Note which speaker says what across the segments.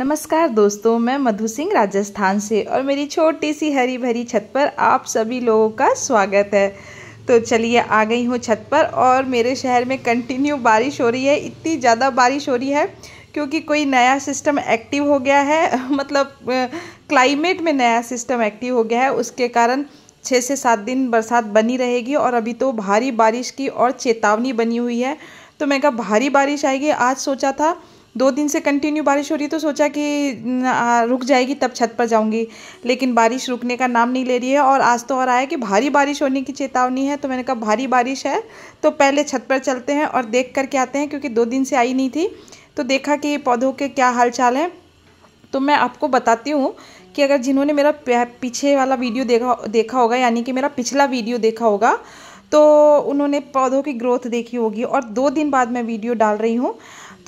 Speaker 1: नमस्कार दोस्तों मैं मधु सिंह राजस्थान से और मेरी छोटी सी हरी भरी छत पर आप सभी लोगों का स्वागत है तो चलिए आ गई हूँ छत पर और मेरे शहर में कंटिन्यू बारिश हो रही है इतनी ज़्यादा बारिश हो रही है क्योंकि कोई नया सिस्टम एक्टिव हो गया है मतलब क्लाइमेट में नया सिस्टम एक्टिव हो गया है उसके कारण छः से सात दिन बरसात बनी रहेगी और अभी तो भारी बारिश की और चेतावनी बनी हुई है तो मैं कहा भारी बारिश आएगी आज सोचा था दो दिन से कंटिन्यू बारिश हो रही तो सोचा कि रुक जाएगी तब छत पर जाऊंगी लेकिन बारिश रुकने का नाम नहीं ले रही है और आज तो और आया कि भारी बारिश होने की चेतावनी है तो मैंने कहा भारी बारिश है तो पहले छत पर चलते हैं और देख करके आते हैं क्योंकि दो दिन से आई नहीं थी तो देखा कि पौधों के क्या चाल हैं तो मैं आपको बताती हूँ कि अगर जिन्होंने मेरा पीछे वाला वीडियो देखा देखा होगा यानी कि मेरा पिछला वीडियो देखा होगा तो उन्होंने पौधों की ग्रोथ देखी होगी और दो दिन बाद मैं वीडियो डाल रही हूँ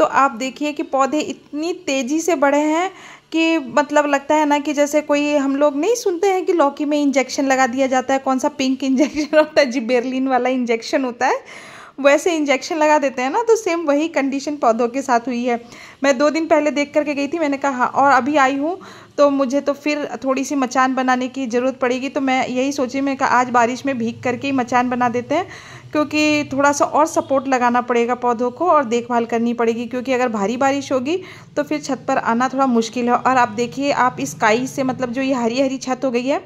Speaker 1: तो आप देखिए कि पौधे इतनी तेज़ी से बढ़े हैं कि मतलब लगता है ना कि जैसे कोई हम लोग नहीं सुनते हैं कि लौकी में इंजेक्शन लगा दिया जाता है कौन सा पिंक इंजेक्शन होता है जी बेरलिन वाला इंजेक्शन होता है वैसे इंजेक्शन लगा देते हैं ना तो सेम वही कंडीशन पौधों के साथ हुई है मैं दो दिन पहले देख करके गई थी मैंने कहा हाँ और अभी आई हूँ तो मुझे तो फिर थोड़ी सी मचान बनाने की ज़रूरत पड़ेगी तो मैं यही सोची मैं कहा आज बारिश में भीग करके ही मचान बना देते हैं क्योंकि थोड़ा सा और सपोर्ट लगाना पड़ेगा पौधों को और देखभाल करनी पड़ेगी क्योंकि अगर भारी बारिश होगी तो फिर छत पर आना थोड़ा मुश्किल है और आप देखिए आप इस काई से मतलब जो ये हरी हरी छत हो गई है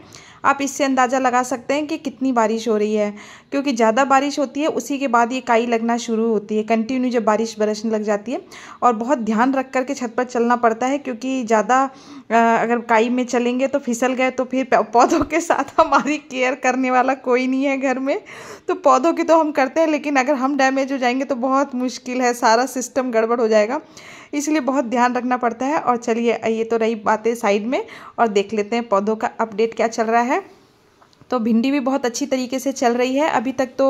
Speaker 1: आप इससे अंदाज़ा लगा सकते हैं कि कितनी बारिश हो रही है क्योंकि ज़्यादा बारिश होती है उसी के बाद ये काई लगना शुरू होती है कंटिन्यू जब बारिश बरसने लग जाती है और बहुत ध्यान रख कर के छत पर चलना पड़ता है क्योंकि ज़्यादा अगर काई में चलेंगे तो फिसल गए तो फिर पौधों के साथ हमारी केयर करने वाला कोई नहीं है घर में तो पौधों की तो हम करते हैं लेकिन अगर हम डैमेज हो जाएंगे तो बहुत मुश्किल है सारा सिस्टम गड़बड़ हो जाएगा इसलिए बहुत ध्यान रखना पड़ता है और चलिए ये तो रही बातें साइड में और देख लेते हैं पौधों का अपडेट क्या चल रहा है तो भिंडी भी बहुत अच्छी तरीके से चल रही है अभी तक तो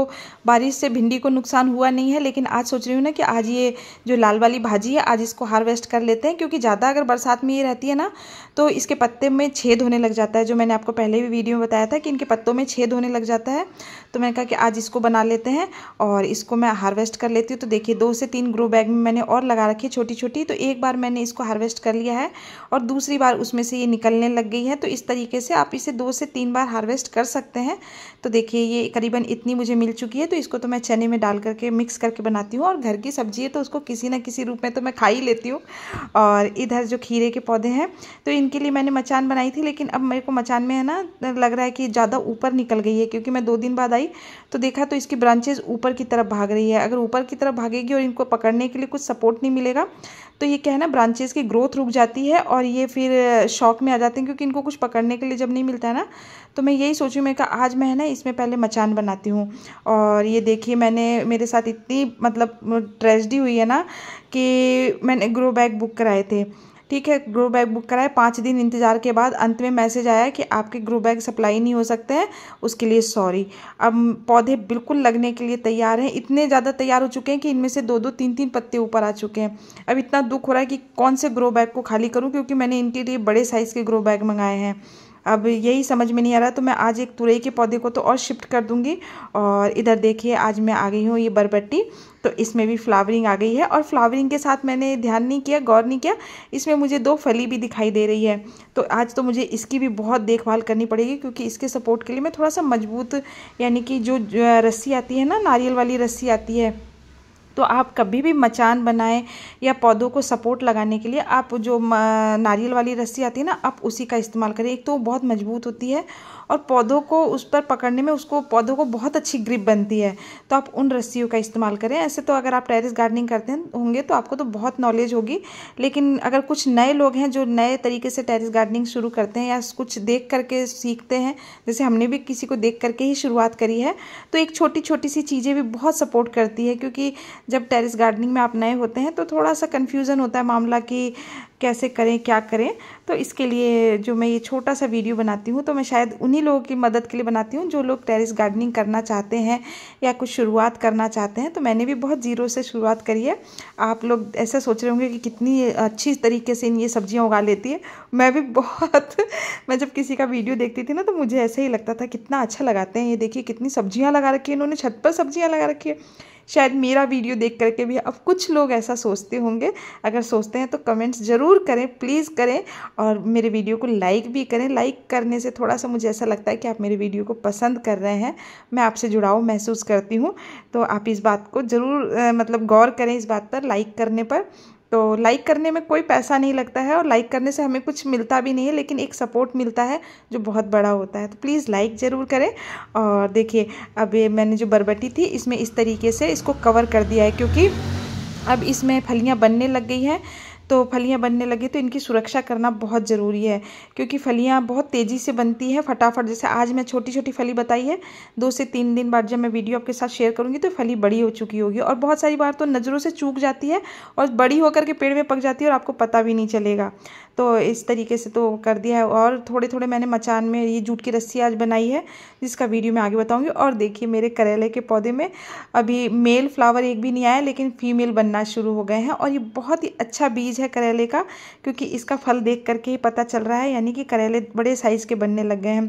Speaker 1: बारिश से भिंडी को नुकसान हुआ नहीं है लेकिन आज सोच रही हूँ ना कि आज ये जो लाल वाली भाजी है आज इसको हार्वेस्ट कर लेते हैं क्योंकि ज़्यादा अगर बरसात में ये रहती है ना तो इसके पत्ते में छेद होने लग जाता है जो मैंने आपको पहले भी वीडियो में बताया था कि इनके पत्तों में छेद होने लग जाता है तो मैंने कहा कि आज इसको बना लेते हैं और इसको मैं हार्वेस्ट कर लेती हूँ तो देखिए दो से तीन ग्रो बैग में मैंने और लगा रखी है छोटी छोटी तो एक बार मैंने इसको हार्वेस्ट कर लिया है और दूसरी बार उसमें से ये निकलने लग गई है तो इस तरीके से आप इसे दो से तीन बार हार्वेस्ट कर कर सकते हैं तो देखिए ये करीबन इतनी मुझे मिल चुकी है तो इसको तो मैं चने में डाल करके मिक्स करके बनाती हूँ और घर की सब्जी है तो उसको किसी ना किसी रूप में तो मैं खा ही लेती हूँ और इधर जो खीरे के पौधे हैं तो इनके लिए मैंने मचान बनाई थी लेकिन अब मेरे को मचान में है ना लग रहा है कि ज़्यादा ऊपर निकल गई है क्योंकि मैं दो दिन बाद आई तो देखा तो इसकी ब्रांचेज ऊपर की तरफ भाग रही है अगर ऊपर की तरफ भागेगी और इनको पकड़ने के लिए कुछ सपोर्ट नहीं मिलेगा तो ये क्या है ना ब्रांचेज की ग्रोथ रुक जाती है और ये फिर शौक में आ जाते हैं क्योंकि इनको कुछ पकड़ने के लिए जब नहीं मिलता है ना तो मैं यही सोच सोची मैं कहा आज मैं है ना इसमें पहले मचान बनाती हूँ और ये देखिए मैंने मेरे साथ इतनी मतलब ट्रेजडी हुई है ना कि मैंने ग्रो बैग बुक कराए थे ठीक है ग्रो बैग बुक कराए पाँच दिन इंतज़ार के बाद अंत में मैसेज आया कि आपके ग्रो बैग सप्लाई नहीं हो सकते हैं उसके लिए सॉरी अब पौधे बिल्कुल लगने के लिए तैयार हैं इतने ज़्यादा तैयार हो चुके हैं कि इनमें से दो दो तीन तीन पत्ते ऊपर आ चुके हैं अब इतना दुख हो रहा है कि कौन से ग्रो बैग को खाली करूँ क्योंकि मैंने इनके लिए बड़े साइज़ के ग्रो बैग मंगाए हैं अब यही समझ में नहीं आ रहा तो मैं आज एक तुरई के पौधे को तो और शिफ्ट कर दूँगी और इधर देखिए आज मैं आ गई हूँ ये बरबट्टी तो इसमें भी फ्लावरिंग आ गई है और फ्लावरिंग के साथ मैंने ध्यान नहीं किया गौर नहीं किया इसमें मुझे दो फली भी दिखाई दे रही है तो आज तो मुझे इसकी भी बहुत देखभाल करनी पड़ेगी क्योंकि इसके सपोर्ट के लिए मैं थोड़ा सा मजबूत यानी कि जो रस्सी आती है ना नारियल वाली रस्सी आती है तो आप कभी भी मचान बनाएं या पौधों को सपोर्ट लगाने के लिए आप जो नारियल वाली रस्सी आती है ना आप उसी का इस्तेमाल करें एक तो बहुत मजबूत होती है और पौधों को उस पर पकड़ने में उसको पौधों को बहुत अच्छी ग्रिप बनती है तो आप उन रस्सियों का इस्तेमाल करें ऐसे तो अगर आप टेरिस गार्डनिंग करते होंगे तो आपको तो बहुत नॉलेज होगी लेकिन अगर कुछ नए लोग हैं जो नए तरीके से टेरिस गार्डनिंग शुरू करते हैं या कुछ देख करके सीखते हैं जैसे हमने भी किसी को देख करके ही शुरुआत करी है तो एक छोटी छोटी सी चीज़ें भी बहुत सपोर्ट करती है क्योंकि जब टेरिस गार्डनिंग में आप नए होते हैं तो थोड़ा सा कन्फ्यूज़न होता है मामला कि कैसे करें क्या करें तो इसके लिए जो मैं ये छोटा सा वीडियो बनाती हूँ तो मैं शायद उन्हीं लोगों की मदद के लिए बनाती हूँ जो लोग टेरिस गार्डनिंग करना चाहते हैं या कुछ शुरुआत करना चाहते हैं तो मैंने भी बहुत ज़ीरो से शुरुआत करी है आप लोग ऐसा सोच रहे होंगे कि कितनी अच्छी तरीके से इन ये सब्जियाँ उगा लेती है मैं भी बहुत मैं जब किसी का वीडियो देखती थी ना तो मुझे ऐसा ही लगता था कितना अच्छा लगाते हैं ये देखिए कितनी सब्जियाँ लगा रखी है इन्होंने छत पर सब्जियाँ लगा रखी है शायद मेरा वीडियो देख करके भी अब कुछ लोग ऐसा सोचते होंगे अगर सोचते हैं तो कमेंट्स ज़रूर करें प्लीज़ करें और मेरे वीडियो को लाइक भी करें लाइक करने से थोड़ा सा मुझे ऐसा लगता है कि आप मेरे वीडियो को पसंद कर रहे हैं मैं आपसे जुड़ाव महसूस करती हूँ तो आप इस बात को ज़रूर मतलब गौर करें इस बात पर लाइक करने पर तो लाइक करने में कोई पैसा नहीं लगता है और लाइक करने से हमें कुछ मिलता भी नहीं है लेकिन एक सपोर्ट मिलता है जो बहुत बड़ा होता है तो प्लीज़ लाइक ज़रूर करें और देखिए अब ये मैंने जो बरबटी थी इसमें इस तरीके से इसको कवर कर दिया है क्योंकि अब इसमें फलियाँ बनने लग गई हैं तो फलियाँ बनने लगी तो इनकी सुरक्षा करना बहुत ज़रूरी है क्योंकि फलियाँ बहुत तेज़ी से बनती हैं फटाफट जैसे आज मैं छोटी छोटी फली बताई है दो से तीन दिन बाद जब मैं वीडियो आपके साथ शेयर करूँगी तो फली बड़ी हो चुकी होगी और बहुत सारी बार तो नज़रों से चूक जाती है और बड़ी होकर के पेड़ में पक जाती है और आपको पता भी नहीं चलेगा तो इस तरीके से तो कर दिया है और थोड़े थोड़े मैंने मचान में ये जूट की रस्सी आज बनाई है जिसका वीडियो मैं आगे बताऊँगी और देखिए मेरे करेले के पौधे में अभी मेल फ्लावर एक भी नहीं आया लेकिन फीमेल बनना शुरू हो गए हैं और ये बहुत ही अच्छा बीज है करेले का क्योंकि इसका फल देख करके ही पता चल रहा है यानी कि करेले बड़े साइज़ के बनने लग गए हैं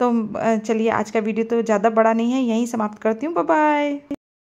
Speaker 1: तो चलिए आज का वीडियो तो ज़्यादा बड़ा नहीं है यहीं समाप्त करती हूँ बाय